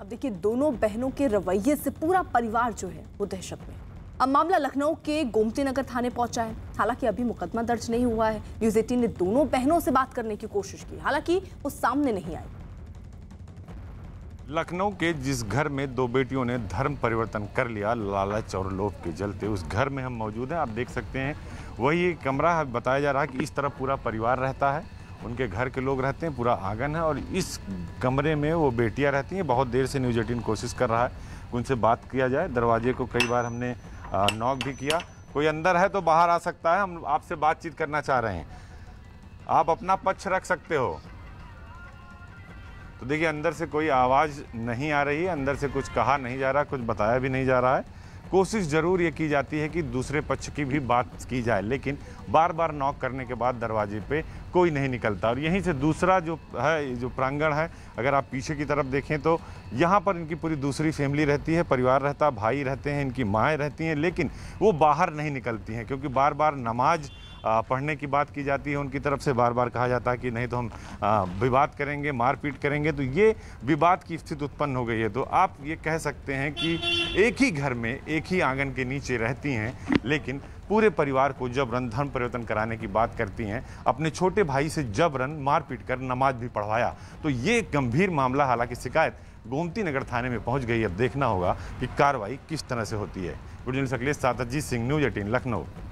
अब देखिए दोनों बहनों के रवैये से पूरा परिवार जो है वो दहशत में अब मामला लखनऊ के गोमती नगर थाने पहुंचा है हालांकि अभी मुकदमा दर्ज नहीं हुआ है न्यूज एटीन ने दोनों बहनों से बात करने की कोशिश की हालांकि वो सामने नहीं आई लखनऊ के जिस घर में दो बेटियों ने धर्म परिवर्तन कर लिया लालच और लोभ के जलते उस घर में हम मौजूद हैं आप देख सकते हैं वही कमरा बताया जा रहा है कि इस तरफ पूरा परिवार रहता है उनके घर के लोग रहते हैं पूरा आंगन है और इस कमरे में वो बेटियाँ रहती हैं बहुत देर से न्यूज एटीन कोशिश कर रहा है उनसे बात किया जाए दरवाजे को कई बार हमने नॉक भी किया कोई अंदर है तो बाहर आ सकता है हम आपसे बातचीत करना चाह रहे हैं आप अपना पक्ष रख सकते हो तो देखिए अंदर से कोई आवाज़ नहीं आ रही है अंदर से कुछ कहा नहीं जा रहा कुछ बताया भी नहीं जा रहा है कोशिश ज़रूर ये की जाती है कि दूसरे पक्ष की भी बात की जाए लेकिन बार बार नॉक करने के बाद दरवाजे पे कोई नहीं निकलता और यहीं से दूसरा जो है जो प्रांगण है अगर आप पीछे की तरफ देखें तो यहाँ पर इनकी पूरी दूसरी फैमिली रहती है परिवार रहता भाई रहते हैं इनकी माएँ रहती हैं लेकिन वो बाहर नहीं निकलती हैं क्योंकि बार बार नमाज़ पढ़ने की बात की जाती है उनकी तरफ से बार बार कहा जाता है कि नहीं तो हम विवाद करेंगे मारपीट करेंगे तो ये विवाद की स्थिति उत्पन्न हो गई है तो आप ये कह सकते हैं कि एक ही घर में एक ही आंगन के नीचे रहती हैं लेकिन पूरे परिवार को जबरन धर्म परिवर्तन कराने की बात करती हैं अपने छोटे भाई से जबरन मारपीट कर नमाज भी पढ़वाया तो ये गंभीर मामला हालांकि शिकायत गोमती नगर थाने में पहुंच गई अब देखना होगा कि कार्रवाई किस तरह से होती है गुरजन अखिलेश सातजीत सिंह न्यूज एटीन लखनऊ